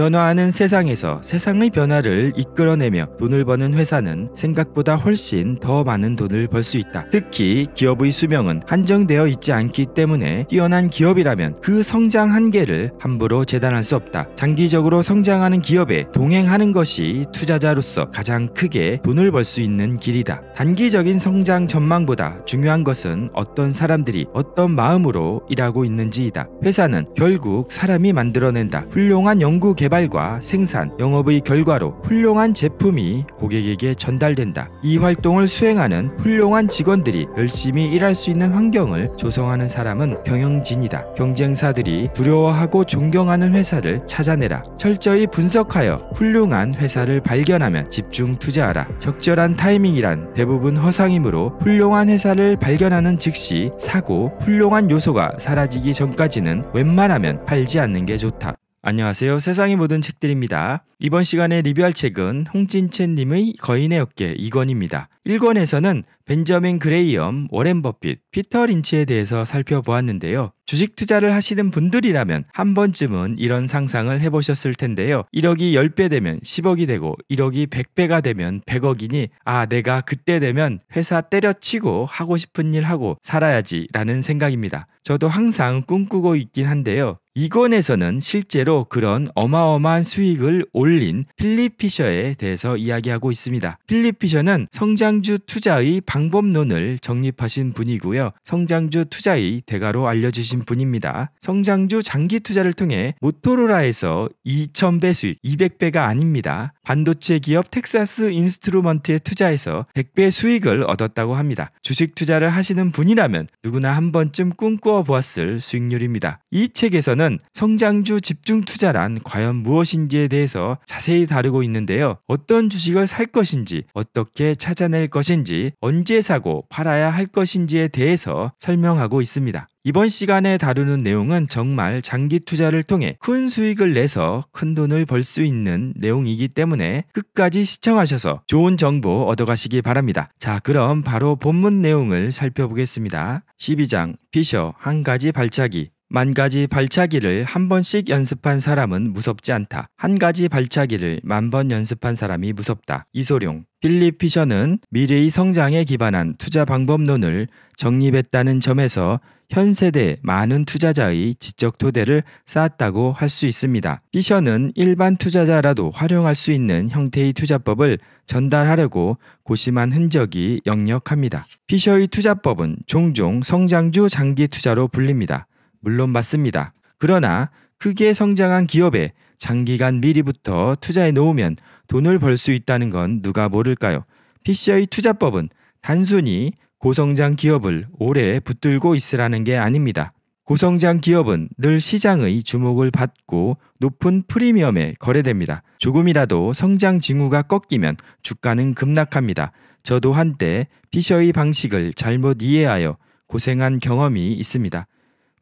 변화하는 세상에서 세상의 변화를 이끌어내며 돈을 버는 회사는 생각보다 훨씬 더 많은 돈을 벌 수 있다. 특히 기업의 수명은 한정되어 있지 않기 때문에 뛰어난 기업이라면 그 성장 한계를 함부로 재단할 수 없다. 장기적으로 성장하는 기업에 동행하는 것이 투자자로서 가장 크게 돈을 벌 수 있는 길이다. 단기적인 성장 전망보다 중요한 것은 어떤 사람들이 어떤 마음으로 일하고 있는지이다. 회사는 결국 사람이 만들어낸다. 훌륭한 연구 개발 개발과 생산, 영업의 결과로 훌륭한 제품이 고객에게 전달된다. 이 활동을 수행하는 훌륭한 직원들이 열심히 일할 수 있는 환경을 조성하는 사람은 경영진이다. 경쟁사들이 두려워하고 존경하는 회사를 찾아내라. 철저히 분석하여 훌륭한 회사를 발견하면 집중 투자하라. 적절한 타이밍이란 대부분 허상이므로 훌륭한 회사를 발견하는 즉시 사고 훌륭한 요소가 사라지기 전까지는 웬만하면 팔지 않는 게 좋다. 안녕하세요. 세상의 모든 책들입니다. 이번 시간에 리뷰할 책은 홍진채님의 거인의 네 어깨 2권입니다. 1권에서는 벤저민 그레이엄, 워렌 버핏, 피터 린치에 대해서 살펴보았는데요. 주식 투자를 하시는 분들이라면 한 번쯤은 이런 상상을 해보셨을 텐데요. 1억이 10배 되면 10억이 되고 1억이 100배가 되면 100억이니 아 내가 그때 되면 회사 때려치고 하고 싶은 일 하고 살아야지 라는 생각입니다. 저도 항상 꿈꾸고 있긴 한데요. 이권에서는 실제로 그런 어마어마한 수익을 올린 필립 피셔에 대해서 이야기하고 있습니다. 필립 피셔는 성장주 투자의 방법론을 정립하신 분이고요. 성장주 투자의 대가로 알려주신 분입니다. 성장주 장기 투자를 통해 모토로라에서 2,000배 수익, 200배가 아닙니다. 반도체 기업 텍사스 인스트루먼트에 투자해서 100배 수익을 얻었다고 합니다. 주식 투자를 하시는 분이라면 누구나 한 번쯤 꿈꾸어 보았을 수익률입니다. 이 책에서는 보면 성장주 집중 투자란 과연 무엇인지에 대해서 자세히 다루고 있는데요. 어떤 주식을 살 것인지, 어떻게 찾아낼 것인지, 언제 사고 팔아야 할 것인지에 대해서 설명하고 있습니다. 이번 시간에 다루는 내용은 정말 장기 투자를 통해 큰 수익을 내서 큰 돈을 벌 수 있는 내용이기 때문에 끝까지 시청하셔서 좋은 정보 얻어가시기 바랍니다. 자, 그럼 바로 본문 내용을 살펴보겠습니다. 12장 피셔 한 가지 발차기 만 가지 발차기를 한 번씩 연습한 사람은 무섭지 않다. 한 가지 발차기를 만 번 연습한 사람이 무섭다. 이소룡. 필립 피셔는 미래의 성장에 기반한 투자 방법론을 정립했다는 점에서 현 세대 많은 투자자의 지적 토대를 쌓았다고 할 수 있습니다. 피셔는 일반 투자자라도 활용할 수 있는 형태의 투자법을 전달하려고 고심한 흔적이 역력합니다. 피셔의 투자법은 종종 성장주 장기 투자로 불립니다. 물론 맞습니다. 그러나 크게 성장한 기업에 장기간 미리부터 투자해 놓으면 돈을 벌 수 있다는 건 누가 모를까요? p c 의 투자법은 단순히 고성장 기업을 오래 붙들고 있으라는 게 아닙니다. 고성장 기업은 늘 시장의 주목을 받고 높은 프리미엄에 거래됩니다. 조금이라도 성장 징후가 꺾이면 주가는 급락합니다. 저도 한때 피셔의 방식을 잘못 이해하여 고생한 경험이 있습니다.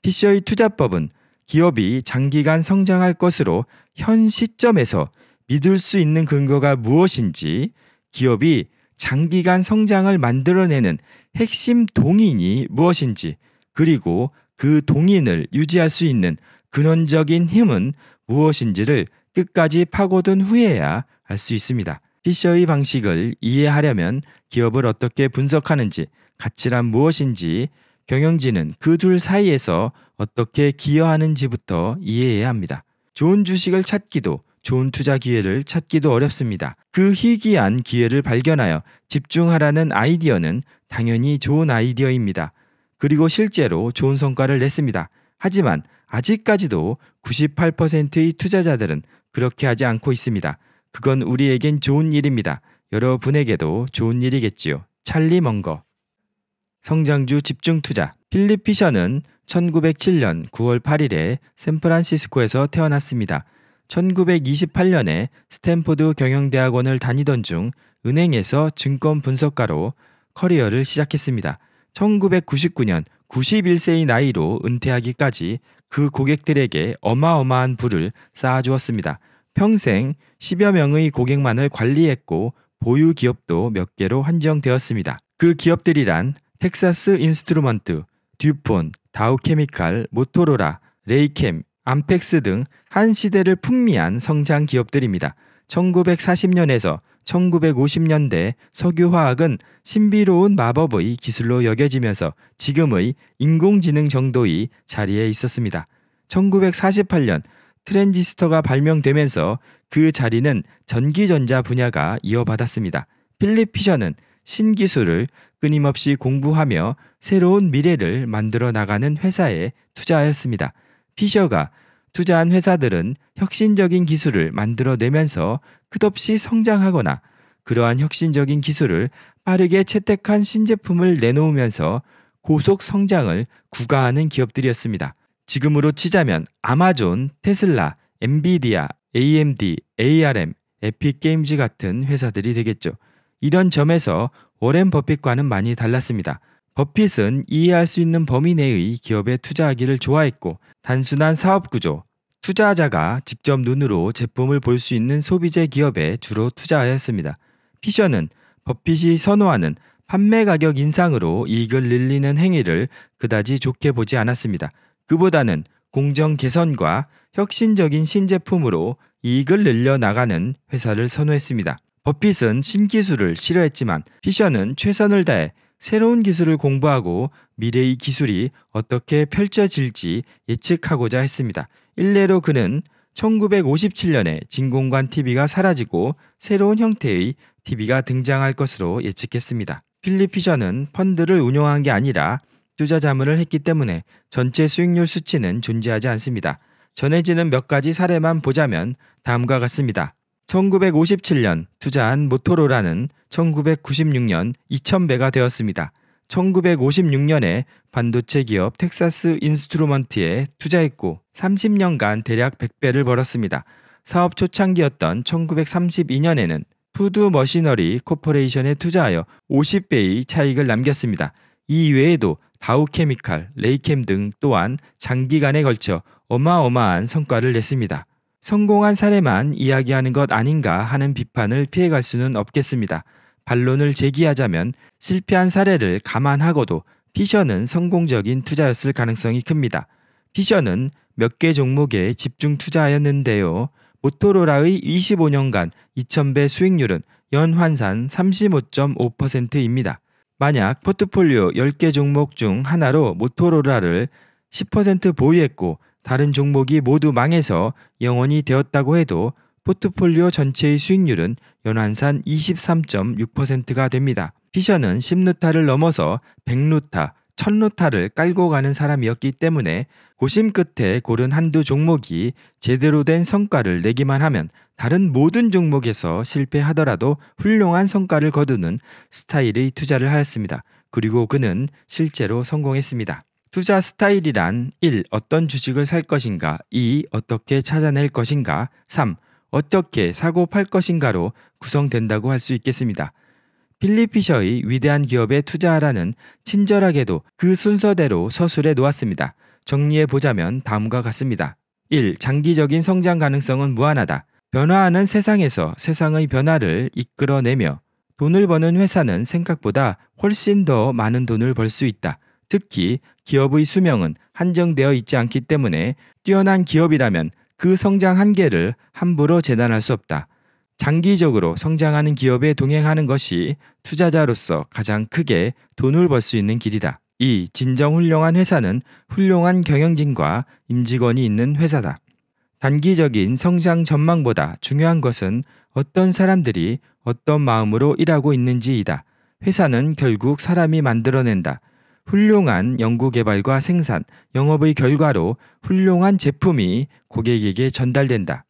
피셔의 투자법은 기업이 장기간 성장할 것으로 현 시점에서 믿을 수 있는 근거가 무엇인지 기업이 장기간 성장을 만들어내는 핵심 동인이 무엇인지 그리고 그 동인을 유지할 수 있는 근원적인 힘은 무엇인지를 끝까지 파고든 후에야 알 수 있습니다. 피셔의 방식을 이해하려면 기업을 어떻게 분석하는지, 가치란 무엇인지, 경영진은 그 둘 사이에서 어떻게 기여하는지부터 이해해야 합니다. 좋은 주식을 찾기도 좋은 투자 기회를 찾기도 어렵습니다. 그 희귀한 기회를 발견하여 집중하라는 아이디어는 당연히 좋은 아이디어입니다. 그리고 실제로 좋은 성과를 냈습니다. 하지만 아직까지도 98%의 투자자들은 그렇게 하지 않고 있습니다. 그건 우리에겐 좋은 일입니다. 여러분에게도 좋은 일이겠지요. 찰리 먼거 성장주 집중 투자 필립 피셔는 1907년 9월 8일에 샌프란시스코에서 태어났습니다. 1928년에 스탠포드 경영대학원을 다니던 중 은행에서 증권 분석가로 커리어를 시작했습니다. 1999년 91세의 나이로 은퇴하기까지 그 고객들에게 어마어마한 부를 쌓아주었습니다. 평생 10여 명의 고객만을 관리했고 보유 기업도 몇 개로 한정되었습니다. 그 기업들이란 텍사스 인스트루먼트, 듀폰, 다우케미칼, 모토로라, 레이캠, 암펙스 등 한 시대를 풍미한 성장 기업들입니다. 1940년에서 1950년대 석유화학은 신비로운 마법의 기술로 여겨지면서 지금의 인공지능 정도의 자리에 있었습니다. 1948년 트랜지스터가 발명되면서 그 자리는 전기전자 분야가 이어받았습니다. 필립 피셔는 신기술을 끊임없이 공부하며 새로운 미래를 만들어 나가는 회사에 투자하였습니다. 피셔가 투자한 회사들은 혁신적인 기술을 만들어내면서 끝없이 성장하거나 그러한 혁신적인 기술을 빠르게 채택한 신제품을 내놓으면서 고속 성장을 구가하는 기업들이었습니다. 지금으로 치자면 아마존, 테슬라, 엔비디아, AMD, ARM, 에픽게임즈 같은 회사들이 되겠죠. 이런 점에서 워렌 버핏과는 많이 달랐습니다. 버핏은 이해할 수 있는 범위 내의 기업에 투자하기를 좋아했고 단순한 사업 구조, 투자자가 직접 눈으로 제품을 볼 수 있는 소비재 기업에 주로 투자하였습니다. 피셔는 버핏이 선호하는 판매 가격 인상으로 이익을 늘리는 행위를 그다지 좋게 보지 않았습니다. 그보다는 공정 개선과 혁신적인 신제품으로 이익을 늘려 나가는 회사를 선호했습니다. 버핏은 신기술을 싫어했지만 피셔는 최선을 다해 새로운 기술을 공부하고 미래의 기술이 어떻게 펼쳐질지 예측하고자 했습니다. 일례로 그는 1957년에 진공관 TV가 사라지고 새로운 형태의 TV가 등장할 것으로 예측했습니다. 필립 피셔는 펀드를 운용한게 아니라 투자 자문을 했기 때문에 전체 수익률 수치는 존재하지 않습니다. 전해지는 몇 가지 사례만 보자면 다음과 같습니다. 1957년 투자한 모토로라는 1996년 2000배가 되었습니다. 1956년에 반도체 기업 텍사스 인스트루먼트에 투자했고 30년간 대략 100배를 벌었습니다. 사업 초창기였던 1932년에는 푸드 머시너리 코퍼레이션에 투자하여 50배의 차익을 남겼습니다. 이 외에도 다우케미칼, 레이캠 등 또한 장기간에 걸쳐 어마어마한 성과를 냈습니다. 성공한 사례만 이야기하는 것 아닌가 하는 비판을 피해갈 수는 없겠습니다. 반론을 제기하자면 실패한 사례를 감안하고도 피셔는 성공적인 투자였을 가능성이 큽니다. 피셔는 몇 개 종목에 집중 투자하였는데요. 모토로라의 25년간 2000배 수익률은 연환산 35.5%입니다. 만약 포트폴리오 10개 종목 중 하나로 모토로라를 10% 보유했고 다른 종목이 모두 망해서 영원히 되었다고 해도 포트폴리오 전체의 수익률은 연환산 23.6%가 됩니다. 피셔는 10루타를 넘어서 100루타, 1000루타를 깔고 가는 사람이었기 때문에 고심 끝에 고른 한두 종목이 제대로 된 성과를 내기만 하면 다른 모든 종목에서 실패하더라도 훌륭한 성과를 거두는 스타일의 투자를 하였습니다. 그리고 그는 실제로 성공했습니다. 투자 스타일이란 1. 어떤 주식을 살 것인가 2. 어떻게 찾아낼 것인가 3. 어떻게 사고 팔 것인가로 구성된다고 할 수 있겠습니다. 필리 피셔의 위대한 기업에 투자하라는 친절하게도 그 순서대로 서술해 놓았습니다. 정리해 보자면 다음과 같습니다. 1. 장기적인 성장 가능성은 무한하다. 변화하는 세상에서 세상의 변화를 이끌어내며 돈을 버는 회사는 생각보다 훨씬 더 많은 돈을 벌 수 있다. 특히 기업의 수명은 한정되어 있지 않기 때문에 뛰어난 기업이라면 그 성장 한계를 함부로 재단할 수 없다. 장기적으로 성장하는 기업에 동행하는 것이 투자자로서 가장 크게 돈을 벌 수 있는 길이다. 이 진정 훌륭한 회사는 훌륭한 경영진과 임직원이 있는 회사다. 단기적인 성장 전망보다 중요한 것은 어떤 사람들이 어떤 마음으로 일하고 있는지이다. 회사는 결국 사람이 만들어낸다. 훌륭한 연구개발과 생산, 영업의 결과로 훌륭한 제품이 고객에게 전달된다.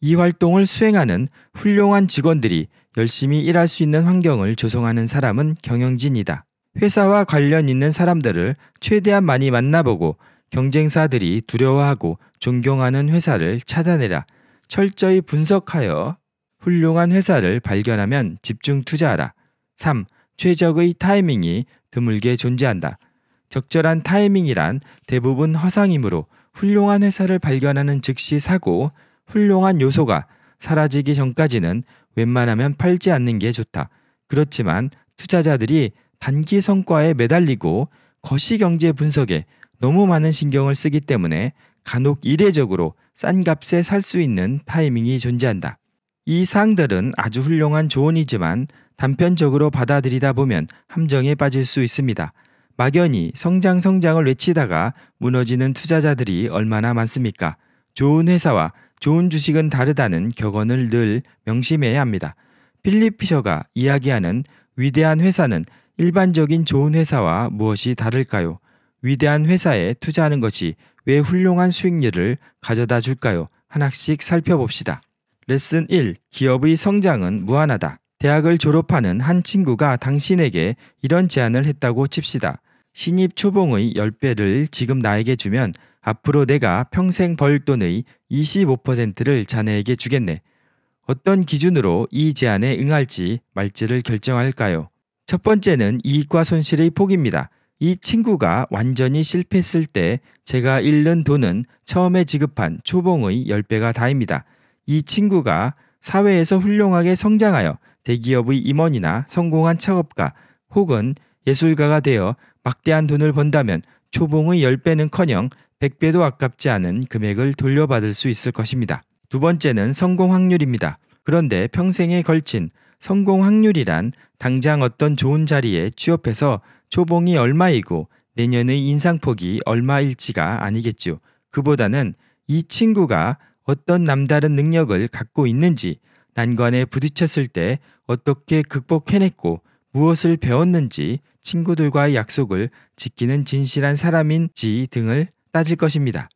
이 활동을 수행하는 훌륭한 직원들이 열심히 일할 수 있는 환경을 조성하는 사람은 경영진이다. 회사와 관련 있는 사람들을 최대한 많이 만나보고 경쟁사들이 두려워하고 존경하는 회사를 찾아내라. 철저히 분석하여 훌륭한 회사를 발견하면 집중 투자하라. 3. 최적의 타이밍이 드물게 존재한다. 적절한 타이밍이란 대부분 허상이므로 훌륭한 회사를 발견하는 즉시 사고 훌륭한 요소가 사라지기 전까지는 웬만하면 팔지 않는 게 좋다. 그렇지만 투자자들이 단기 성과에 매달리고 거시 경제 분석에 너무 많은 신경을 쓰기 때문에 간혹 이례적으로 싼 값에 살 수 있는 타이밍이 존재한다. 이 사항들은 아주 훌륭한 조언이지만 단편적으로 받아들이다 보면 함정에 빠질 수 있습니다. 막연히 성장 성장을 외치다가 무너지는 투자자들이 얼마나 많습니까? 좋은 회사와 좋은 주식은 다르다는 격언을 늘 명심해야 합니다. 필립 피셔가 이야기하는 위대한 회사는 일반적인 좋은 회사와 무엇이 다를까요? 위대한 회사에 투자하는 것이 왜 훌륭한 수익률을 가져다 줄까요? 하나씩 살펴봅시다. 레슨 1. 기업의 성장은 무한하다. 대학을 졸업하는 한 친구가 당신에게 이런 제안을 했다고 칩시다. 신입 초봉의 10배를 지금 나에게 주면 앞으로 내가 평생 벌 돈의 25%를 자네에게 주겠네. 어떤 기준으로 이 제안에 응할지 말지를 결정할까요? 첫 번째는 이익과 손실의 폭입니다. 이 친구가 완전히 실패했을 때 제가 잃는 돈은 처음에 지급한 초봉의 10배가 다입니다. 이 친구가 사회에서 훌륭하게 성장하여 대기업의 임원이나 성공한 창업가 혹은 예술가가 되어 막대한 돈을 번다면 초봉의 10배는커녕 100배도 아깝지 않은 금액을 돌려받을 수 있을 것입니다. 두 번째는 성공 확률입니다. 그런데 평생에 걸친 성공 확률이란 당장 어떤 좋은 자리에 취업해서 초봉이 얼마이고 내년의 인상폭이 얼마일지가 아니겠죠 그보다는 이 친구가 어떤 남다른 능력을 갖고 있는지 난관에 부딪혔을 때 어떻게 극복해냈고 무엇을 배웠는지 친구들과의 약속을 지키는 진실한 사람인지 등을 따질 것입니다.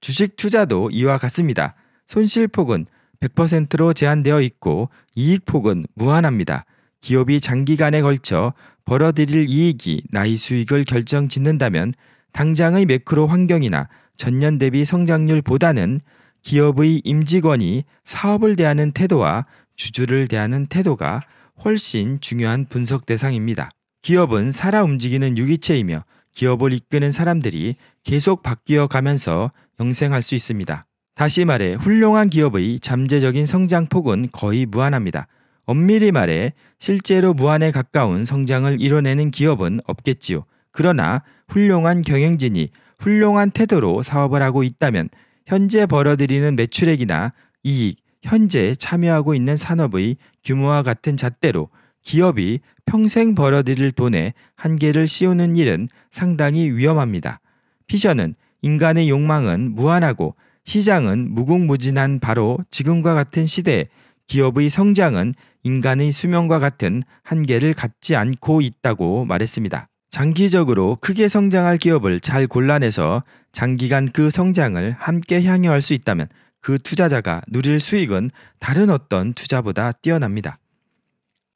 주식 투자도 이와 같습니다. 손실폭은 100%로 제한되어 있고 이익폭은 무한합니다. 기업이 장기간에 걸쳐 벌어들일 이익이 나의 수익을 결정 짓는다면 당장의 매크로 환경이나 전년 대비 성장률보다는 기업의 임직원이 사업을 대하는 태도와 주주를 대하는 태도가 훨씬 중요한 분석 대상입니다. 기업은 살아 움직이는 유기체이며 기업을 이끄는 사람들이 계속 바뀌어 가면서 영생할 수 있습니다. 다시 말해 훌륭한 기업의 잠재적인 성장폭은 거의 무한합니다. 엄밀히 말해 실제로 무한에 가까운 성장을 이뤄내는 기업은 없겠지요. 그러나 훌륭한 경영진이 훌륭한 태도로 사업을 하고 있다면 현재 벌어들이는 매출액이나 이익, 현재 참여하고 있는 산업의 규모와 같은 잣대로 기업이 평생 벌어들일 돈에 한계를 씌우는 일은 상당히 위험합니다. 피셔는 인간의 욕망은 무한하고 시장은 무궁무진한 바로 지금과 같은 시대에 기업의 성장은 인간의 수명과 같은 한계를 갖지 않고 있다고 말했습니다. 장기적으로 크게 성장할 기업을 잘 골라내서 장기간 그 성장을 함께 향유할 수 있다면 그 투자자가 누릴 수익은 다른 어떤 투자보다 뛰어납니다.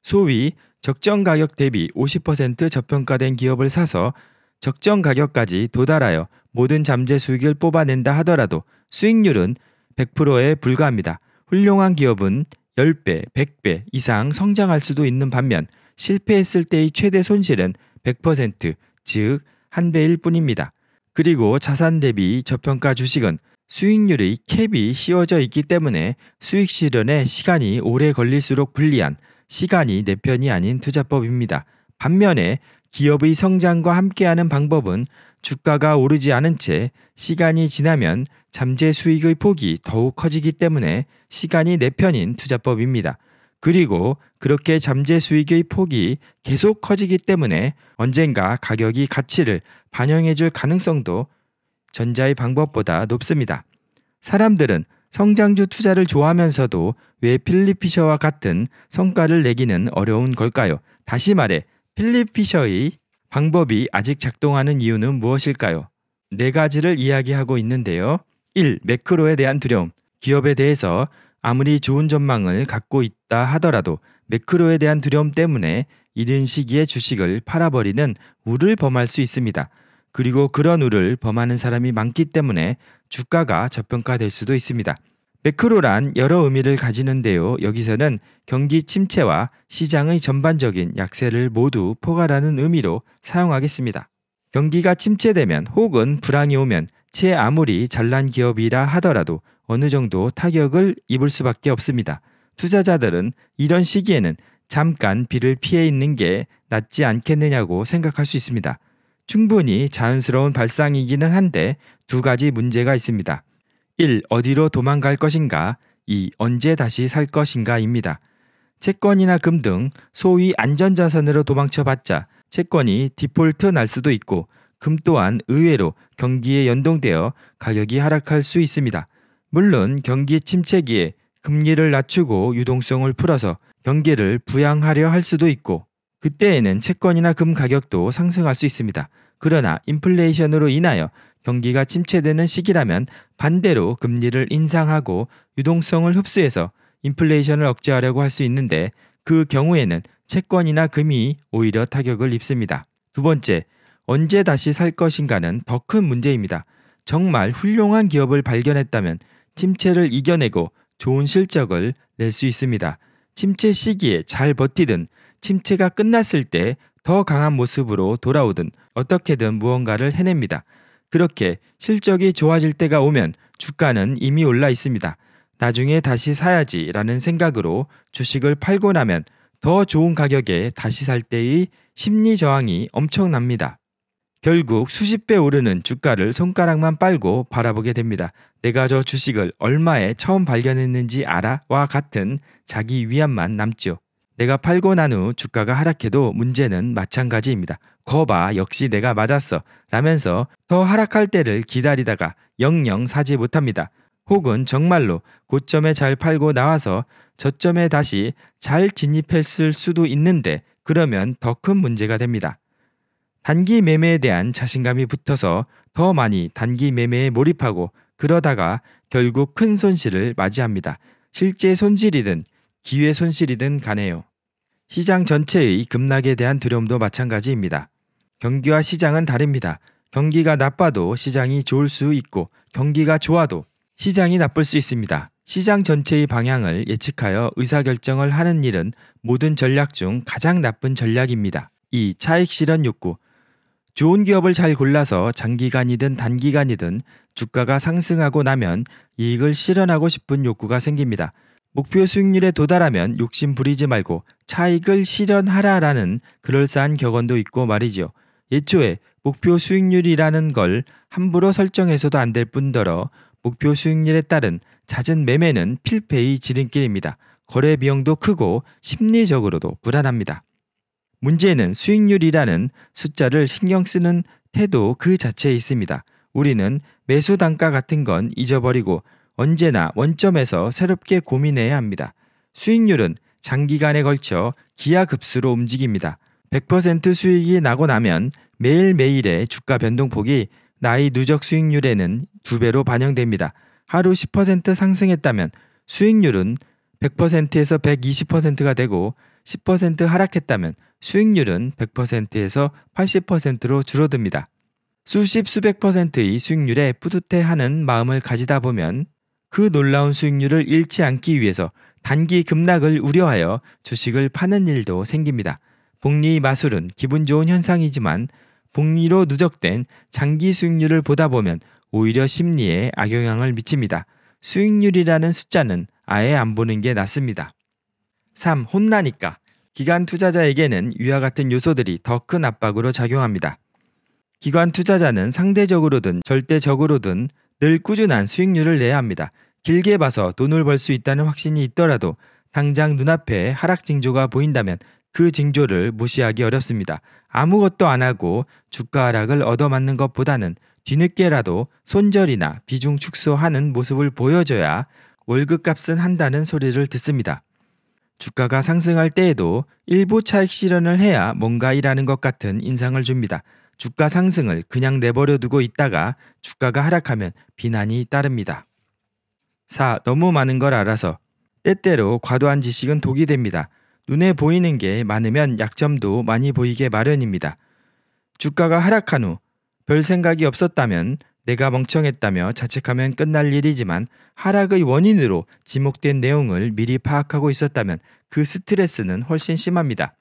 소위 적정 가격 대비 50% 저평가된 기업을 사서 적정 가격까지 도달하여 모든 잠재 수익을 뽑아낸다 하더라도 수익률은 100%에 불과합니다. 훌륭한 기업은 10배, 100배 이상 성장할 수도 있는 반면 실패했을 때의 최대 손실은 100%, 즉, 한 배일 뿐입니다. 그리고 자산 대비 저평가 주식은 수익률의 캡이 씌워져 있기 때문에 수익 실현에 시간이 오래 걸릴수록 불리한 시간이 내 편이 아닌 투자법입니다. 반면에 기업의 성장과 함께하는 방법은 주가가 오르지 않은 채 시간이 지나면 잠재 수익의 폭이 더욱 커지기 때문에 시간이 내 편인 투자법입니다. 그리고 그렇게 잠재 수익의 폭이 계속 커지기 때문에 언젠가 가격이 가치를 반영해 줄 가능성도 전자의 방법보다 높습니다. 사람들은 성장주 투자를 좋아하면서도 왜필리 피셔와 같은 성과를 내기는 어려운 걸까요? 다시 말해, 필리 피셔의 방법이 아직 작동하는 이유는 무엇일까요? 네 가지를 이야기하고 있는데요. 1. 매크로에 대한 두려움. 기업에 대해서 아무리 좋은 전망을 갖고 있다 하더라도 매크로에 대한 두려움 때문에 이른 시기에 주식을 팔아버리는 우를 범할 수 있습니다. 그리고 그런 우를 범하는 사람이 많기 때문에 주가가 저평가될 수도 있습니다. 매크로란 여러 의미를 가지는데요. 여기서는 경기 침체와 시장의 전반적인 약세를 모두 포괄하는 의미로 사용하겠습니다. 경기가 침체되면 혹은 불황이 오면 채 아무리 잘난 기업이라 하더라도 어느 정도 타격을 입을 수밖에 없습니다. 투자자들은 이런 시기에는 잠깐 비를 피해 있는 게 낫지 않겠느냐고 생각할 수 있습니다. 충분히 자연스러운 발상이기는 한데 두 가지 문제가 있습니다. 1. 어디로 도망갈 것인가? 2. 언제 다시 살 것인가입니다. 채권이나 금 등 소위 안전자산으로 도망쳐봤자 채권이 디폴트 날 수도 있고 금 또한 의외로 경기에 연동되어 가격이 하락할 수 있습니다. 물론 경기 침체기에 금리를 낮추고 유동성을 풀어서 경기를 부양하려 할 수도 있고 그때에는 채권이나 금 가격도 상승할 수 있습니다. 그러나 인플레이션으로 인하여 경기가 침체되는 시기라면 반대로 금리를 인상하고 유동성을 흡수해서 인플레이션을 억제하려고 할 수 있는데 그 경우에는 채권이나 금이 오히려 타격을 입습니다. 두 번째, 언제 다시 살 것인가는 더 큰 문제입니다. 정말 훌륭한 기업을 발견했다면 침체를 이겨내고 좋은 실적을 낼 수 있습니다. 침체 시기에 잘 버티든 침체가 끝났을 때 더 강한 모습으로 돌아오든 어떻게든 무언가를 해냅니다. 그렇게 실적이 좋아질 때가 오면 주가는 이미 올라 있습니다. 나중에 다시 사야지라는 생각으로 주식을 팔고 나면 더 좋은 가격에 다시 살 때의 심리 저항이 엄청납니다. 결국 수십 배 오르는 주가를 손가락만 빨고 바라보게 됩니다. 내가 저 주식을 얼마에 처음 발견했는지 알아와 같은 자기 위안만 남죠 내가 팔고 난 후 주가가 하락해도 문제는 마찬가지입니다. 거봐 역시 내가 맞았어 라면서 더 하락할 때를 기다리다가 영영 사지 못합니다. 혹은 정말로 고점에 잘 팔고 나와서 저점에 다시 잘 진입했을 수도 있는데 그러면 더 큰 문제가 됩니다. 단기 매매에 대한 자신감이 붙어서 더 많이 단기 매매에 몰입하고 그러다가 결국 큰 손실을 맞이합니다. 실제 손실이든 기회 손실이든 간에요. 시장 전체의 급락에 대한 두려움도 마찬가지입니다. 경기와 시장은 다릅니다. 경기가 나빠도 시장이 좋을 수 있고 경기가 좋아도 시장이 나쁠 수 있습니다. 시장 전체의 방향을 예측하여 의사결정을 하는 일은 모든 전략 중 가장 나쁜 전략입니다. 이 차익 실현 욕구, 좋은 기업을 잘 골라서 장기간이든 단기간이든 주가가 상승하고 나면 이익을 실현하고 싶은 욕구가 생깁니다. 목표 수익률에 도달하면 욕심 부리지 말고 차익을 실현하라라는 그럴싸한 격언도 있고 말이지요. 예초에 목표 수익률이라는 걸 함부로 설정해서도 안 될 뿐더러 목표 수익률에 따른 잦은 매매는 필패의 지름길입니다. 거래 비용도 크고 심리적으로도 불안합니다. 문제는 수익률이라는 숫자를 신경 쓰는 태도 그 자체에 있습니다. 우리는 매수 단가 같은 건 잊어버리고 언제나 원점에서 새롭게 고민해야 합니다. 수익률은 장기간에 걸쳐 기하급수로 움직입니다. 100% 수익이 나고 나면 매일매일의 주가 변동폭이 나의 누적 수익률에는 두배로 반영됩니다. 하루 10% 상승했다면 수익률은 100%에서 120%가 되고 10% 하락했다면 수익률은 100%에서 80%로 줄어듭니다. 수십 수백 퍼센트의 수익률에 뿌듯해하는 마음을 가지다 보면 그 놀라운 수익률을 잃지 않기 위해서 단기 급락을 우려하여 주식을 파는 일도 생깁니다. 복리 마술은 기분 좋은 현상이지만 복리로 누적된 장기 수익률을 보다 보면 오히려 심리에 악영향을 미칩니다. 수익률이라는 숫자는 아예 안 보는 게 낫습니다. 3. 혼나니까. 기관 투자자에게는 위와 같은 요소들이 더 큰 압박으로 작용합니다. 기관 투자자는 상대적으로든 절대적으로든 늘 꾸준한 수익률을 내야 합니다. 길게 봐서 돈을 벌 수 있다는 확신이 있더라도 당장 눈앞에 하락 징조가 보인다면 그 징조를 무시하기 어렵습니다. 아무것도 안 하고 주가 하락을 얻어맞는 것보다는 뒤늦게라도 손절이나 비중 축소하는 모습을 보여줘야 월급값은 한다는 소리를 듣습니다. 주가가 상승할 때에도 일부 차익 실현을 해야 뭔가 일하는 것 같은 인상을 줍니다. 주가 상승을 그냥 내버려 두고 있다가 주가가 하락하면 비난이 따릅니다. 4. 너무 많은 걸 알아서 때때로 과도한 지식은 독이 됩니다. 눈에 보이는 게 많으면 약점도 많이 보이게 마련입니다. 주가가 하락한 후 별 생각이 없었다면 내가 멍청했다며 자책하면 끝날 일이지만 하락의 원인으로 지목된 내용을 미리 파악하고 있었다면 그 스트레스는 훨씬 심합니다.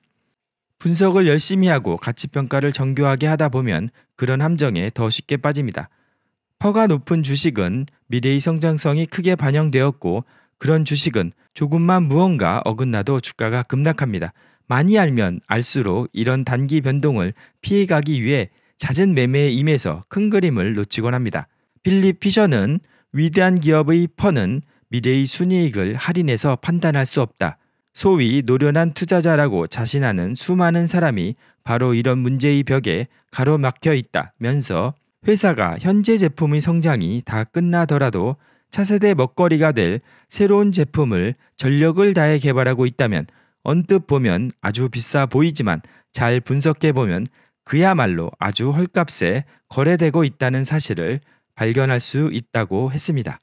분석을 열심히 하고 가치평가를 정교하게 하다 보면 그런 함정에 더 쉽게 빠집니다. 퍼가 높은 주식은 미래의 성장성이 크게 반영되었고 그런 주식은 조금만 무언가 어긋나도 주가가 급락합니다. 많이 알면 알수록 이런 단기 변동을 피해가기 위해 잦은 매매에 임해서 큰 그림을 놓치곤 합니다. 필립 피셔는 위대한 기업의 펀은 미래의 순이익을 할인해서 판단할 수 없다. 소위 노련한 투자자라고 자신하는 수많은 사람이 바로 이런 문제의 벽에 가로막혀 있다면서 회사가 현재 제품의 성장이 다 끝나더라도 차세대 먹거리가 될 새로운 제품을 전력을 다해 개발하고 있다면 언뜻 보면 아주 비싸 보이지만 잘 분석해 보면 그야말로 아주 헐값에 거래되고 있다는 사실을 발견할 수 있다고 했습니다.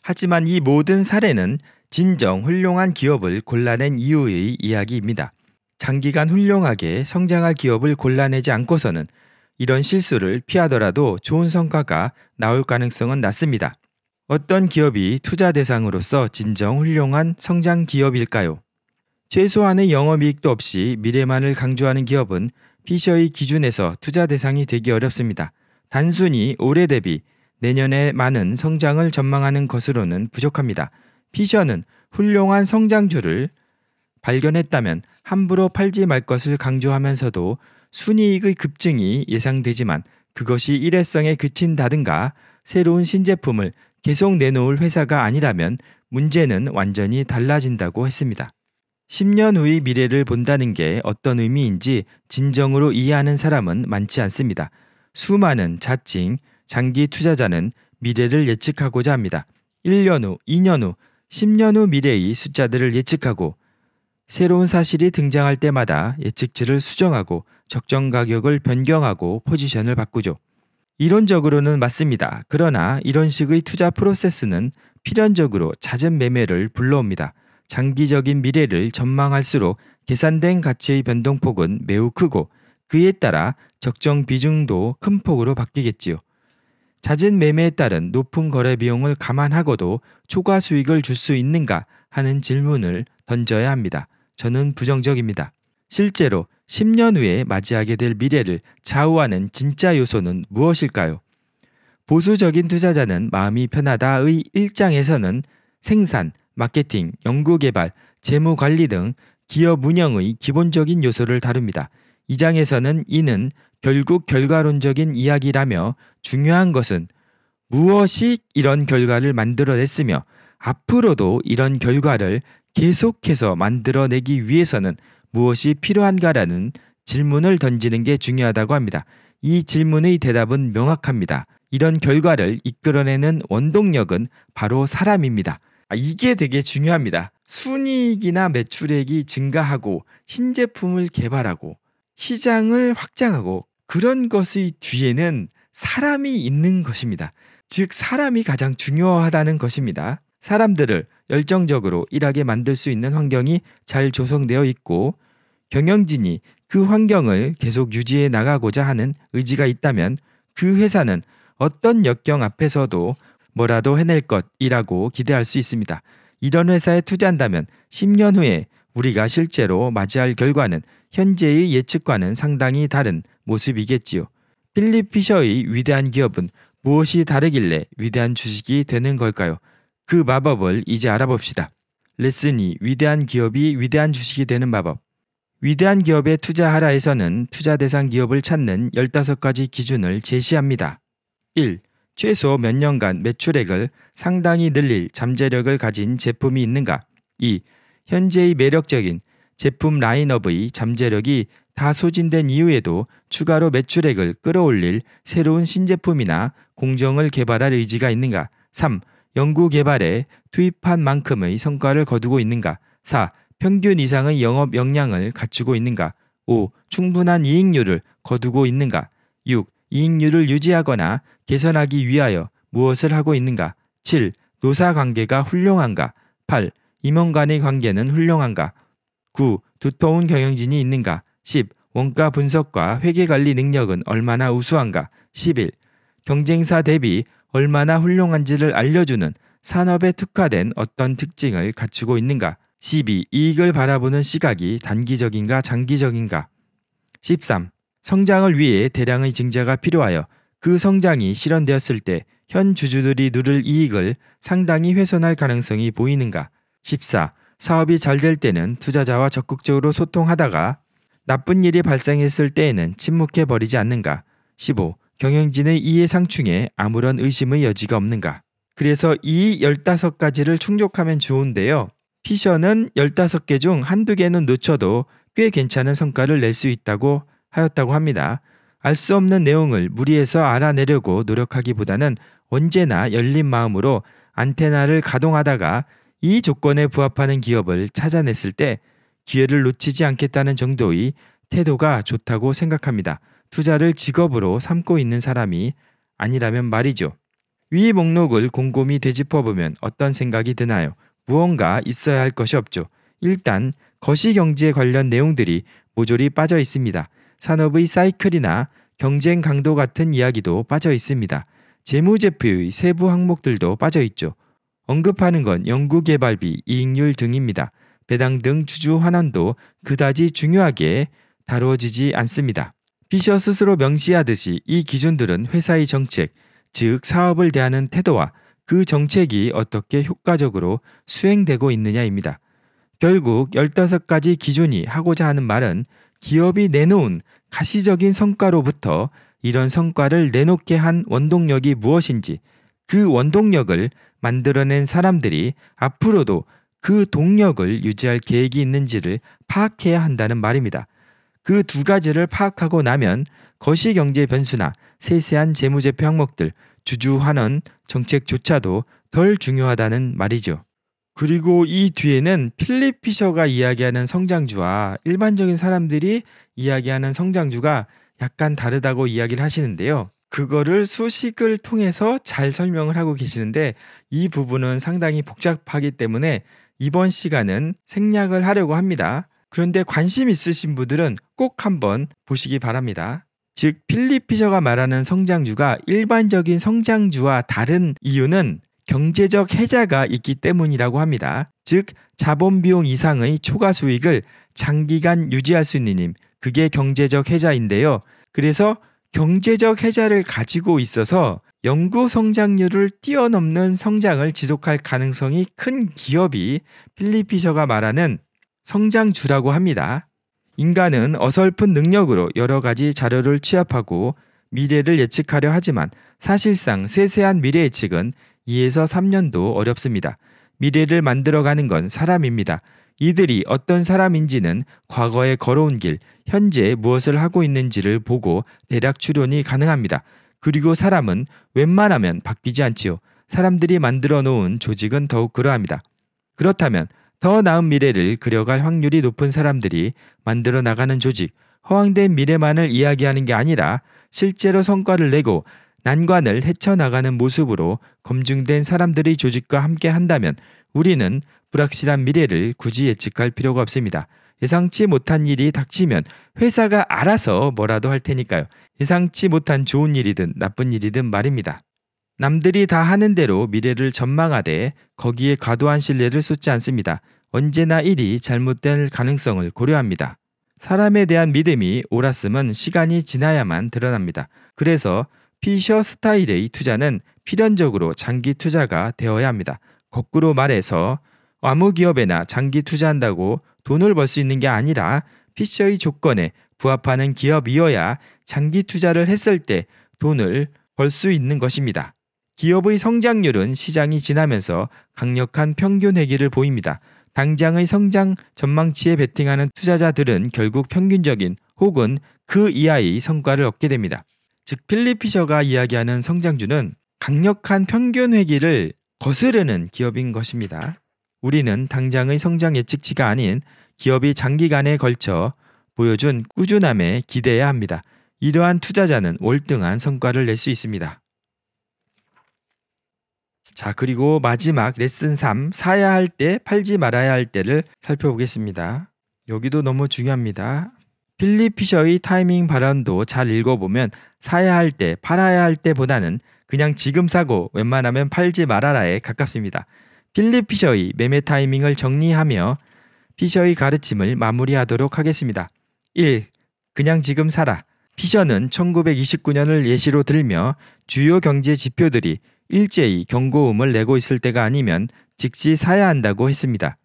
하지만 이 모든 사례는 진정 훌륭한 기업을 골라낸 이유의 이야기입니다. 장기간 훌륭하게 성장할 기업을 골라내지 않고서는 이런 실수를 피하더라도 좋은 성과가 나올 가능성은 낮습니다. 어떤 기업이 투자 대상으로서 진정 훌륭한 성장 기업일까요? 최소한의 영업이익도 없이 미래만을 강조하는 기업은 피셔의 기준에서 투자 대상이 되기 어렵습니다. 단순히 올해 대비 내년에 많은 성장을 전망하는 것으로는 부족합니다. 피셔는 훌륭한 성장주를 발견했다면 함부로 팔지 말 것을 강조하면서도 순이익의 급증이 예상되지만 그것이 일회성에 그친다든가 새로운 신제품을 계속 내놓을 회사가 아니라면 문제는 완전히 달라진다고 했습니다. 10년 후의 미래를 본다는 게 어떤 의미인지 진정으로 이해하는 사람은 많지 않습니다. 수많은 자칭, 장기 투자자는 미래를 예측하고자 합니다. 1년 후, 2년 후, 10년 후 미래의 숫자들을 예측하고 새로운 사실이 등장할 때마다 예측치를 수정하고 적정 가격을 변경하고 포지션을 바꾸죠. 이론적으로는 맞습니다. 그러나 이런 식의 투자 프로세스는 필연적으로 잦은 매매를 불러옵니다. 장기적인 미래를 전망할수록 계산된 가치의 변동폭은 매우 크고 그에 따라 적정 비중도 큰 폭으로 바뀌겠지요. 잦은 매매에 따른 높은 거래 비용을 감안하고도 초과 수익을 줄 수 있는가 하는 질문을 던져야 합니다. 저는 부정적입니다. 실제로 10년 후에 맞이하게 될 미래를 좌우하는 진짜 요소는 무엇일까요? 보수적인 투자자는 마음이 편하다의 1장에서는 생산, 마케팅, 연구개발, 재무관리 등 기업 운영의 기본적인 요소를 다룹니다. 이 장에서는 이는 결국 결과론적인 이야기라며 중요한 것은 무엇이 이런 결과를 만들어냈으며 앞으로도 이런 결과를 계속해서 만들어내기 위해서는 무엇이 필요한가라는 질문을 던지는 게 중요하다고 합니다. 이 질문의 대답은 명확합니다. 이런 결과를 이끌어내는 원동력은 바로 사람입니다. 아, 이게 되게 중요합니다. 순이익이나 매출액이 증가하고 신제품을 개발하고 시장을 확장하고 그런 것의 뒤에는 사람이 있는 것입니다. 즉, 사람이 가장 중요하다는 것입니다. 사람들을 열정적으로 일하게 만들 수 있는 환경이 잘 조성되어 있고 경영진이 그 환경을 계속 유지해 나가고자 하는 의지가 있다면 그 회사는 어떤 역경 앞에서도 뭐라도 해낼 것이라고 기대할 수 있습니다. 이런 회사에 투자한다면 10년 후에 우리가 실제로 맞이할 결과는 현재의 예측과는 상당히 다른 모습이겠지요. 필립 피셔의 위대한 기업은 무엇이 다르길래 위대한 주식이 되는 걸까요? 그 마법을 이제 알아봅시다. 레슨 이 위대한 기업이 위대한 주식이 되는 마법. 위대한 기업에 투자하라에서는 투자 대상 기업을 찾는 15가지 기준을 제시합니다. 1. 최소 몇 년간 매출액을 상당히 늘릴 잠재력을 가진 제품이 있는가? 2. 현재의 매력적인 제품 라인업의 잠재력이 다 소진된 이후에도 추가로 매출액을 끌어올릴 새로운 신제품이나 공정을 개발할 의지가 있는가? 3. 연구 개발에 투입한 만큼의 성과를 거두고 있는가? 4. 평균 이상의 영업 역량을 갖추고 있는가? 5. 충분한 이익률을 거두고 있는가? 6. 이익률을 유지하거나 개선하기 위하여 무엇을 하고 있는가? 7. 노사 관계가 훌륭한가? 8. 임원 간의 관계는 훌륭한가? 9. 두터운 경영진이 있는가? 10. 원가 분석과 회계 관리 능력은 얼마나 우수한가? 11. 경쟁사 대비 얼마나 훌륭한지를 알려주는 산업에 특화된 어떤 특징을 갖추고 있는가? 12. 이익을 바라보는 시각이 단기적인가 장기적인가? 13. 성장을 위해 대량의 증자가 필요하여 그 성장이 실현되었을 때 현 주주들이 누릴 이익을 상당히 훼손할 가능성이 보이는가. 14. 사업이 잘 될 때는 투자자와 적극적으로 소통하다가 나쁜 일이 발생했을 때에는 침묵해 버리지 않는가. 15. 경영진의 이해상충에 아무런 의심의 여지가 없는가. 그래서 이 15가지를 충족하면 좋은데요. 피셔는 15개 중 한두 개는 놓쳐도 꽤 괜찮은 성과를 낼 수 있다고 하였다고 합니다. 알 수 없는 내용을 무리해서 알아내려고 노력하기보다는 언제나 열린 마음으로 안테나를 가동하다가 이 조건에 부합하는 기업을 찾아냈을 때 기회를 놓치지 않겠다는 정도의 태도가 좋다고 생각합니다. 투자를 직업으로 삼고 있는 사람이 아니라면 말이죠. 위 목록을 곰곰이 되짚어보면 어떤 생각이 드나요? 무언가 있어야 할 것이 없죠. 일단 거시경제 관련 내용들이 모조리 빠져 있습니다. 산업의 사이클이나 경쟁 강도 같은 이야기도 빠져 있습니다. 재무제표의 세부 항목들도 빠져 있죠. 언급하는 건 연구개발비, 이익률 등입니다. 배당 등 주주 환원도 그다지 중요하게 다뤄지지 않습니다. 피셔 스스로 명시하듯이 이 기준들은 회사의 정책, 즉 사업을 대하는 태도와 그 정책이 어떻게 효과적으로 수행되고 있느냐입니다. 결국 15가지 기준이 하고자 하는 말은 기업이 내놓은 가시적인 성과로부터 이런 성과를 내놓게 한 원동력이 무엇인지 그 원동력을 만들어낸 사람들이 앞으로도 그 동력을 유지할 계획이 있는지를 파악해야 한다는 말입니다. 그 두 가지를 파악하고 나면 거시경제 변수나 세세한 재무제표 항목들, 주주환원 정책조차도 덜 중요하다는 말이죠. 그리고 이 뒤에는 필립 피셔가 이야기하는 성장주와 일반적인 사람들이 이야기하는 성장주가 약간 다르다고 이야기를 하시는데요. 그거를 수식을 통해서 잘 설명을 하고 계시는데 이 부분은 상당히 복잡하기 때문에 이번 시간은 생략을 하려고 합니다. 그런데 관심 있으신 분들은 꼭 한번 보시기 바랍니다. 즉 필립 피셔가 말하는 성장주가 일반적인 성장주와 다른 이유는 경제적 해자가 있기 때문이라고 합니다. 즉 자본 비용 이상의 초과 수익을 장기간 유지할 수 있는 힘, 그게 경제적 해자인데요. 그래서 경제적 해자를 가지고 있어서 연구 성장률을 뛰어넘는 성장을 지속할 가능성이 큰 기업이 필리피셔가 말하는 성장주라고 합니다. 인간은 어설픈 능력으로 여러 가지 자료를 취합하고 미래를 예측하려 하지만 사실상 세세한 미래 예측은 2에서 3년도 어렵습니다. 미래를 만들어가는 건 사람입니다. 이들이 어떤 사람인지는 과거에 걸어온 길, 현재 무엇을 하고 있는지를 보고 대략 추론이 가능합니다. 그리고 사람은 웬만하면 바뀌지 않지요. 사람들이 만들어 놓은 조직은 더욱 그러합니다. 그렇다면 더 나은 미래를 그려갈 확률이 높은 사람들이 만들어 나가는 조직, 허황된 미래만을 이야기하는 게 아니라 실제로 성과를 내고 난관을 헤쳐나가는 모습으로 검증된 사람들의 조직과 함께 한다면 우리는 불확실한 미래를 굳이 예측할 필요가 없습니다. 예상치 못한 일이 닥치면 회사가 알아서 뭐라도 할 테니까요. 예상치 못한 좋은 일이든 나쁜 일이든 말입니다. 남들이 다 하는 대로 미래를 전망하되 거기에 과도한 신뢰를 쏟지 않습니다. 언제나 일이 잘못될 가능성을 고려합니다. 사람에 대한 믿음이 옳았으면 시간이 지나야만 드러납니다. 그래서 피셔 스타일의 투자는 필연적으로 장기 투자가 되어야 합니다. 거꾸로 말해서 아무 기업에나 장기 투자한다고 돈을 벌 수 있는 게 아니라 피셔의 조건에 부합하는 기업이어야 장기 투자를 했을 때 돈을 벌 수 있는 것입니다. 기업의 성장률은 시장이 지나면서 강력한 평균 회기를 보입니다. 당장의 성장 전망치에 베팅하는 투자자들은 결국 평균적인 혹은 그 이하의 성과를 얻게 됩니다. 즉 필리피셔가 이야기하는 성장주는 강력한 평균 회기를 거스르는 기업인 것입니다. 우리는 당장의 성장 예측치가 아닌 기업이 장기간에 걸쳐 보여준 꾸준함에 기대해야 합니다. 이러한 투자자는 월등한 성과를 낼 수 있습니다. 자, 그리고 마지막 레슨 3, 사야 할 때, 팔지 말아야 할 때를 살펴보겠습니다. 여기도 너무 중요합니다. 필리피셔의 타이밍 발언도 잘 읽어보면 사야 할 때, 팔아야 할 때보다는 그냥 지금 사고 웬만하면 팔지 말아라에 가깝습니다. 필립 피셔의 매매 타이밍을 정리하며 피셔의 가르침을 마무리하도록 하겠습니다. 1. 그냥 지금 사라. 피셔는 1929년을 예시로 들며 주요 경제 지표들이 일제히 경고음을 내고 있을 때가 아니면 즉시 사야 한다고 했습니다.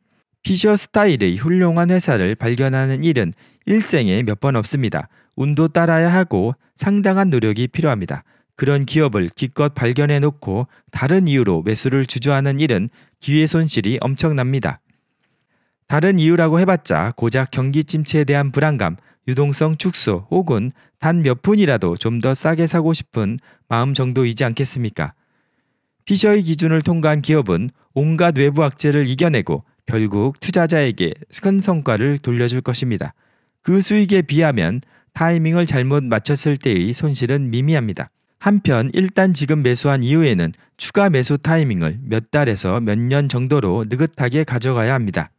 피셔 스타일의 훌륭한 회사를 발견하는 일은 일생에 몇 번 없습니다. 운도 따라야 하고 상당한 노력이 필요합니다. 그런 기업을 기껏 발견해 놓고 다른 이유로 매수를 주저하는 일은 기회 손실이 엄청납니다. 다른 이유라고 해봤자 고작 경기 침체에 대한 불안감, 유동성 축소 혹은 단 몇분이라도좀 더 싸게 사고 싶은 마음 정도이지 않겠습니까? 피셔의 기준을 통과한 기업은 온갖 외부 악재를 이겨내고 결국 투자자에게 큰 성과를 돌려줄 것입니다. 그 수익에 비하면 타이밍을 잘못 맞췄을 때의 손실은 미미합니다. 한편 일단 지금 매수한 이후에는 추가 매수 타이밍을 몇 달에서 몇 년 정도로 느긋하게 가져가야 합니다.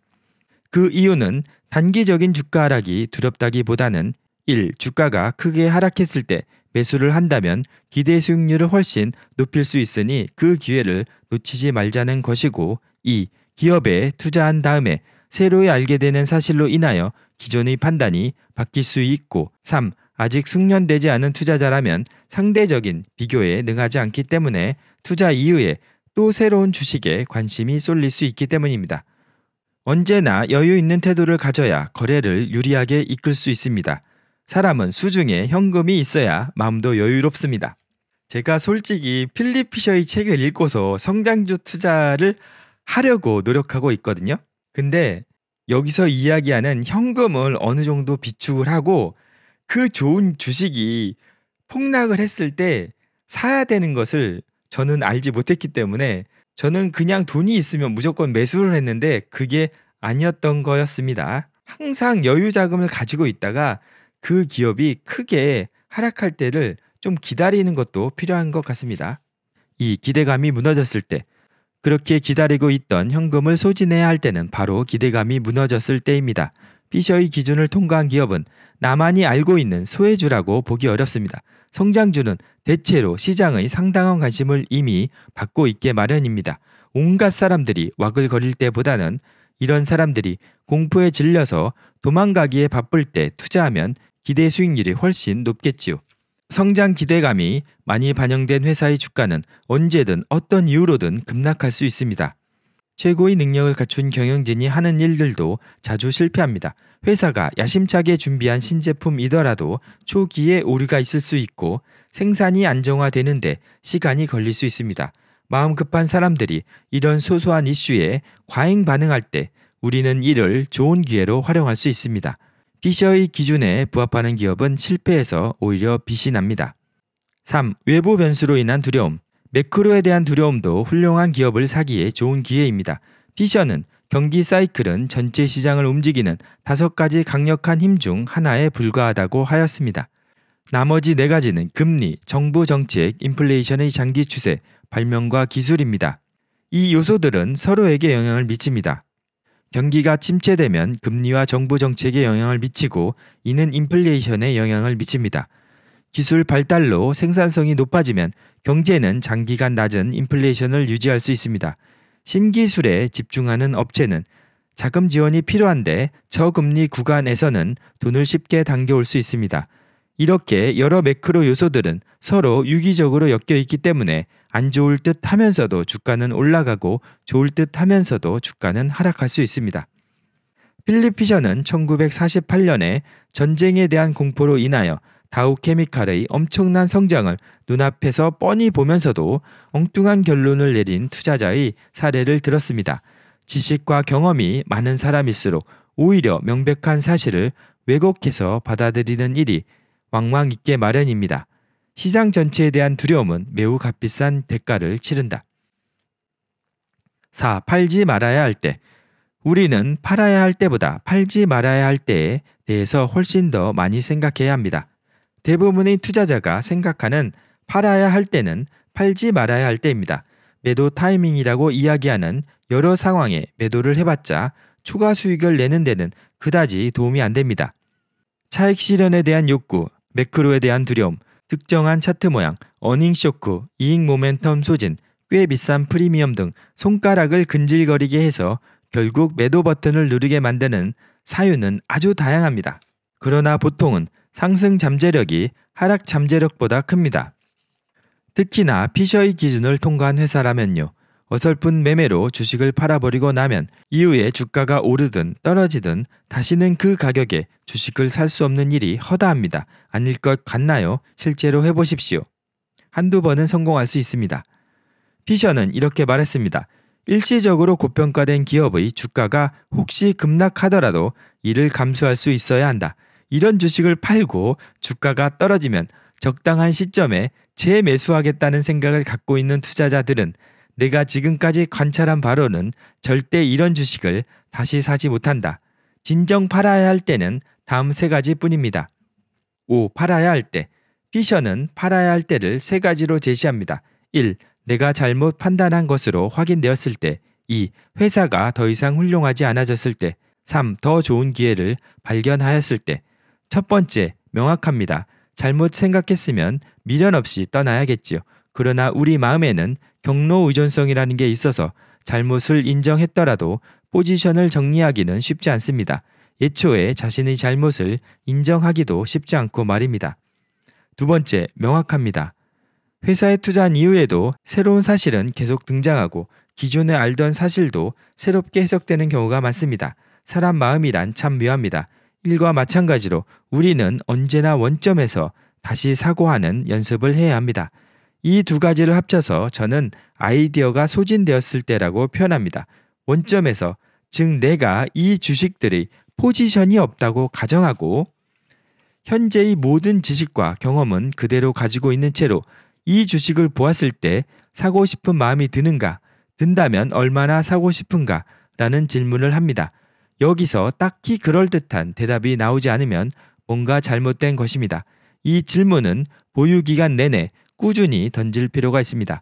그 이유는 단기적인 주가 하락이 두렵다기보다는 1. 주가가 크게 하락했을 때 매수를 한다면 기대 수익률을 훨씬 높일 수 있으니 그 기회를 놓치지 말자는 것이고 2. 기업에 투자한 다음에 새로이 알게 되는 사실로 인하여 기존의 판단이 바뀔 수 있고 3. 아직 숙련되지 않은 투자자라면 상대적인 비교에 능하지 않기 때문에 투자 이후에 또 새로운 주식에 관심이 쏠릴 수 있기 때문입니다. 언제나 여유 있는 태도를 가져야 거래를 유리하게 이끌 수 있습니다. 사람은 수중에 현금이 있어야 마음도 여유롭습니다. 제가 솔직히 필립 피셔의 책을 읽고서 성장주 투자를 하려고 노력하고 있거든요. 근데 여기서 이야기하는 현금을 어느 정도 비축을 하고 그 좋은 주식이 폭락을 했을 때 사야 되는 것을 저는 알지 못했기 때문에 저는 그냥 돈이 있으면 무조건 매수를 했는데 그게 아니었던 거였습니다. 항상 여유 자금을 가지고 있다가 그 기업이 크게 하락할 때를 좀 기다리는 것도 필요한 것 같습니다. 이 기대감이 무너졌을 때 그렇게 기다리고 있던 현금을 소진해야 할 때는 바로 기대감이 무너졌을 때입니다. 피셔의 기준을 통과한 기업은 나만이 알고 있는 소외주라고 보기 어렵습니다. 성장주는 대체로 시장의 상당한 관심을 이미 받고 있게 마련입니다. 온갖 사람들이 와글거릴 때보다는 이런 사람들이 공포에 질려서 도망가기에 바쁠 때 투자하면 기대 수익률이 훨씬 높겠지요. 성장 기대감이 많이 반영된 회사의 주가는 언제든 어떤 이유로든 급락할 수 있습니다. 최고의 능력을 갖춘 경영진이 하는 일들도 자주 실패합니다. 회사가 야심차게 준비한 신제품이더라도 초기에 오류가 있을 수 있고 생산이 안정화되는데 시간이 걸릴 수 있습니다. 마음 급한 사람들이 이런 소소한 이슈에 과잉 반응할 때 우리는 이를 좋은 기회로 활용할 수 있습니다. 피셔의 기준에 부합하는 기업은 실패해서 오히려 빛이 납니다. 3. 외부 변수로 인한 두려움. 매크로에 대한 두려움도 훌륭한 기업을 사기에 좋은 기회입니다. 피셔는 경기 사이클은 전체 시장을 움직이는 다섯 가지 강력한 힘 중 하나에 불과하다고 하였습니다. 나머지 네 가지는 금리, 정부 정책, 인플레이션의 장기 추세, 발명과 기술입니다. 이 요소들은 서로에게 영향을 미칩니다. 경기가 침체되면 금리와 정부 정책에 영향을 미치고 이는 인플레이션에 영향을 미칩니다. 기술 발달로 생산성이 높아지면 경제는 장기간 낮은 인플레이션을 유지할 수 있습니다. 신기술에 집중하는 업체는 자금 지원이 필요한데 저금리 구간에서는 돈을 쉽게 당겨올 수 있습니다. 이렇게 여러 매크로 요소들은 서로 유기적으로 엮여 있기 때문에 안 좋을 듯 하면서도 주가는 올라가고 좋을 듯 하면서도 주가는 하락할 수 있습니다. 필리피션은 1948년에 전쟁에 대한 공포로 인하여 다우 케미칼의 엄청난 성장을 눈앞에서 뻔히 보면서도 엉뚱한 결론을 내린 투자자의 사례를 들었습니다. 지식과 경험이 많은 사람일수록 오히려 명백한 사실을 왜곡해서 받아들이는 일이 왕왕 있게 마련입니다. 시장 전체에 대한 두려움은 매우 값비싼 대가를 치른다. 4. 팔지 말아야 할 때. 우리는 팔아야 할 때보다 팔지 말아야 할 때에 대해서 훨씬 더 많이 생각해야 합니다. 대부분의 투자자가 생각하는 팔아야 할 때는 팔지 말아야 할 때입니다. 매도 타이밍이라고 이야기하는 여러 상황에 매도를 해봤자 추가 수익을 내는 데는 그다지 도움이 안 됩니다. 차익 실현에 대한 욕구, 매크로에 대한 두려움, 특정한 차트 모양, 어닝 쇼크, 이익 모멘텀 소진, 꽤 비싼 프리미엄 등 손가락을 근질거리게 해서 결국 매도 버튼을 누르게 만드는 사유는 아주 다양합니다. 그러나 보통은 상승 잠재력이 하락 잠재력보다 큽니다. 특히나 피셔의 기준을 통과한 회사라면요. 어설픈 매매로 주식을 팔아버리고 나면 이후에 주가가 오르든 떨어지든 다시는 그 가격에 주식을 살 수 없는 일이 허다합니다. 아닐 것 같나요? 실제로 해보십시오. 한두 번은 성공할 수 있습니다. 피셔는 이렇게 말했습니다. 일시적으로 고평가된 기업의 주가가 혹시 급락하더라도 이를 감수할 수 있어야 한다. 이런 주식을 팔고 주가가 떨어지면 적당한 시점에 재매수하겠다는 생각을 갖고 있는 투자자들은 내가 지금까지 관찰한 바로는 절대 이런 주식을 다시 사지 못한다. 진정 팔아야 할 때는 다음 세 가지 뿐입니다. 5. 팔아야 할 때. 피셔는 팔아야 할 때를 세 가지로 제시합니다. 1. 내가 잘못 판단한 것으로 확인되었을 때. 2. 회사가 더 이상 훌륭하지 않아졌을 때. 3. 더 좋은 기회를 발견하였을 때. 첫 번째, 명확합니다. 잘못 생각했으면 미련 없이 떠나야겠지요. 그러나 우리 마음에는 경로 의존성이라는 게 있어서 잘못을 인정했더라도 포지션을 정리하기는 쉽지 않습니다. 애초에 자신의 잘못을 인정하기도 쉽지 않고 말입니다. 두 번째, 명확합니다. 회사에 투자한 이후에도 새로운 사실은 계속 등장하고 기존에 알던 사실도 새롭게 해석되는 경우가 많습니다. 사람 마음이란 참 묘합니다. 일과 마찬가지로 우리는 언제나 원점에서 다시 사고하는 연습을 해야 합니다. 이두 가지를 합쳐서 저는 아이디어가 소진되었을 때라고 표현합니다. 원점에서 즉 내가 이 주식들의 포지션이 없다고 가정하고 현재의 모든 지식과 경험은 그대로 가지고 있는 채로 이 주식을 보았을 때 사고 싶은 마음이 드는가, 든다면 얼마나 사고 싶은가 라는 질문을 합니다. 여기서 딱히 그럴듯한 대답이 나오지 않으면 뭔가 잘못된 것입니다. 이 질문은 보유기간 내내 꾸준히 던질 필요가 있습니다.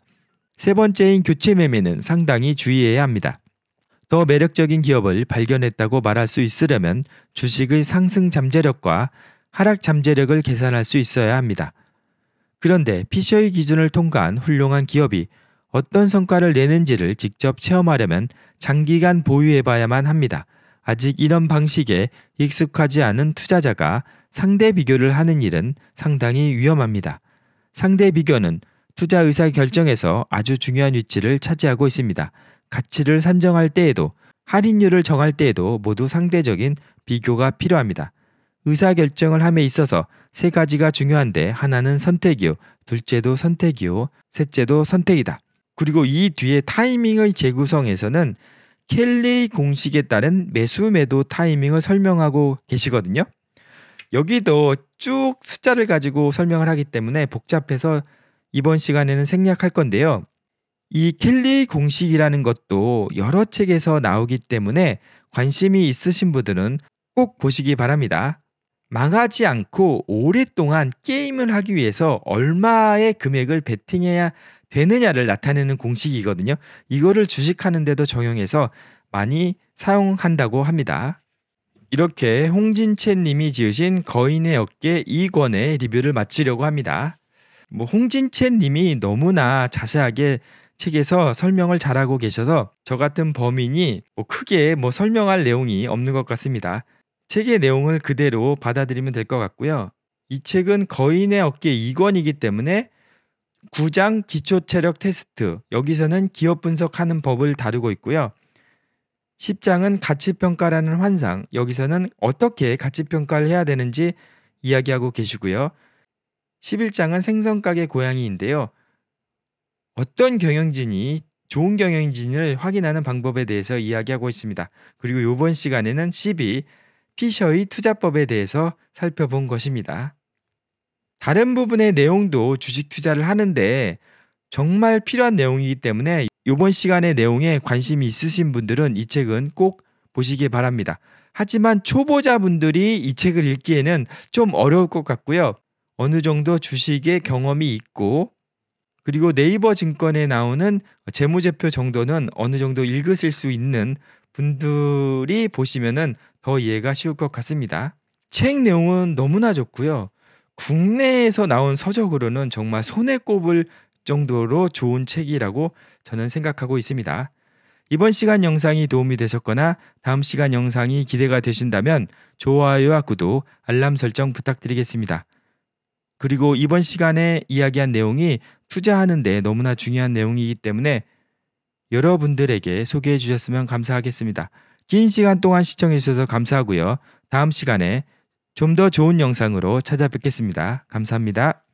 세 번째인 교체 매매는 상당히 주의해야 합니다. 더 매력적인 기업을 발견했다고 말할 수 있으려면 주식의 상승 잠재력과 하락 잠재력을 계산할 수 있어야 합니다. 그런데 피셔의 기준을 통과한 훌륭한 기업이 어떤 성과를 내는지를 직접 체험하려면 장기간 보유해봐야만 합니다. 아직 이런 방식에 익숙하지 않은 투자자가 상대 비교를 하는 일은 상당히 위험합니다. 상대 비교는 투자 의사 결정에서 아주 중요한 위치를 차지하고 있습니다. 가치를 산정할 때에도 할인율을 정할 때에도 모두 상대적인 비교가 필요합니다. 의사 결정을 함에 있어서 세 가지가 중요한데 하나는 선택이요, 둘째도 선택이요, 셋째도 선택이다. 그리고 이 뒤에 타이밍의 재구성에서는 켈리 공식에 따른 매수 매도 타이밍을 설명하고 계시거든요. 여기도 쭉 숫자를 가지고 설명을 하기 때문에 복잡해서 이번 시간에는 생략할 건데요. 이 켈리 공식이라는 것도 여러 책에서 나오기 때문에 관심이 있으신 분들은 꼭 보시기 바랍니다. 망하지 않고 오랫동안 게임을 하기 위해서 얼마의 금액을 베팅해야 되느냐를 나타내는 공식이거든요. 이거를 주식하는데도 적용해서 많이 사용한다고 합니다. 이렇게 홍진채 님이 지으신 거인의 어깨 2권의 리뷰를 마치려고 합니다. 뭐 홍진채 님이 너무나 자세하게 책에서 설명을 잘하고 계셔서 저 같은 범인이 뭐 크게 뭐 설명할 내용이 없는 것 같습니다. 책의 내용을 그대로 받아들이면 될 것 같고요. 이 책은 거인의 어깨 2권이기 때문에 9장 기초 체력 테스트, 여기서는 기업 분석하는 법을 다루고 있고요. 10장은 가치평가라는 환상, 여기서는 어떻게 가치평가를 해야 되는지 이야기하고 계시고요. 11장은 생선가게 고양이인데요. 어떤 경영진이 좋은 경영진을 확인하는 방법에 대해서 이야기하고 있습니다. 그리고 이번 시간에는 12, 피셔의 투자법에 대해서 살펴본 것입니다. 다른 부분의 내용도 주식 투자를 하는데 정말 필요한 내용이기 때문에 이번 시간의 내용에 관심이 있으신 분들은 이 책은 꼭 보시기 바랍니다. 하지만 초보자분들이 이 책을 읽기에는 좀 어려울 것 같고요. 어느 정도 주식의 경험이 있고 그리고 네이버 증권에 나오는 재무제표 정도는 어느 정도 읽으실 수 있는 분들이 보시면은 더 이해가 쉬울 것 같습니다. 책 내용은 너무나 좋고요. 국내에서 나온 서적으로는 정말 손에 꼽을 정도로 좋은 책이라고 저는 생각하고 있습니다. 이번 시간 영상이 도움이 되셨거나 다음 시간 영상이 기대가 되신다면 좋아요와 구독, 알람 설정 부탁드리겠습니다. 그리고 이번 시간에 이야기한 내용이 투자하는데 너무나 중요한 내용이기 때문에 여러분들에게 소개해 주셨으면 감사하겠습니다. 긴 시간 동안 시청해 주셔서 감사하고요. 다음 시간에 좀 더 좋은 영상으로 찾아뵙겠습니다. 감사합니다.